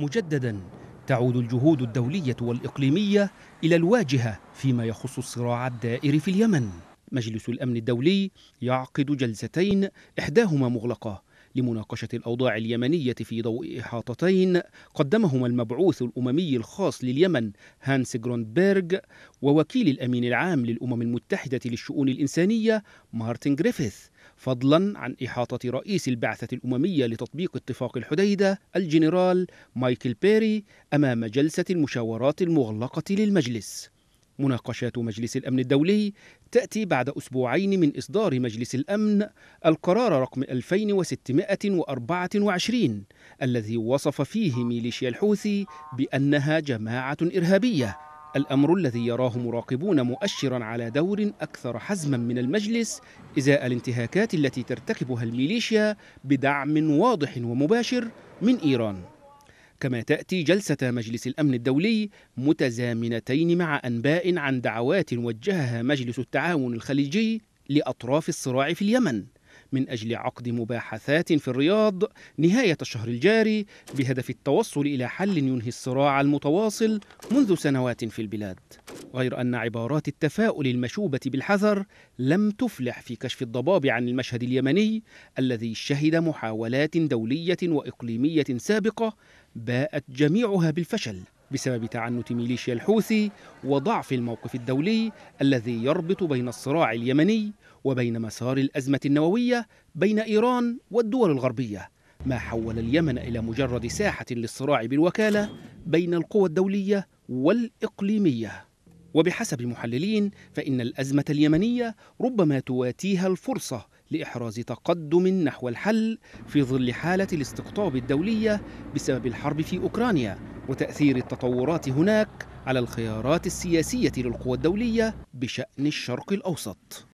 مجددا تعود الجهود الدولية والإقليمية إلى الواجهة فيما يخص الصراع الدائر في اليمن مجلس الأمن الدولي يعقد جلستين إحداهما مغلقة لمناقشة الأوضاع اليمنية في ضوء إحاطتين قدمهما المبعوث الأممي الخاص لليمن هانس جروندبرغ ووكيل الأمين العام للأمم المتحدة للشؤون الإنسانية مارتن جريفيث فضلا عن إحاطة رئيس البعثة الأممية لتطبيق اتفاق الحديدة الجنرال مايكل بيري أمام جلسة المشاورات المغلقة للمجلس مناقشات مجلس الأمن الدولي تأتي بعد أسبوعين من إصدار مجلس الأمن القرار رقم 2624 الذي وصف فيه ميليشيا الحوثي بأنها جماعة إرهابية الأمر الذي يراه مراقبون مؤشرا على دور أكثر حزما من المجلس إزاء الانتهاكات التي ترتكبها الميليشيا بدعم واضح ومباشر من إيران كما تأتي جلسة مجلس الأمن الدولي متزامنتين مع أنباء عن دعوات وجهها مجلس التعاون الخليجي لأطراف الصراع في اليمن من أجل عقد مباحثات في الرياض نهاية الشهر الجاري بهدف التوصل إلى حل ينهي الصراع المتواصل منذ سنوات في البلاد غير أن عبارات التفاؤل المشوبة بالحذر لم تفلح في كشف الضباب عن المشهد اليمني الذي شهد محاولات دولية وإقليمية سابقة باءت جميعها بالفشل بسبب تعنت ميليشيا الحوثي وضعف الموقف الدولي الذي يربط بين الصراع اليمني وبين مسار الازمه النوويه بين ايران والدول الغربيه ما حول اليمن الى مجرد ساحه للصراع بالوكاله بين القوى الدوليه والاقليميه وبحسب المحللين فان الازمه اليمنيه ربما تواتيها الفرصه لاحراز تقدم نحو الحل في ظل حاله الاستقطاب الدوليه بسبب الحرب في اوكرانيا وتأثير التطورات هناك على الخيارات السياسية للقوى الدولية بشأن الشرق الأوسط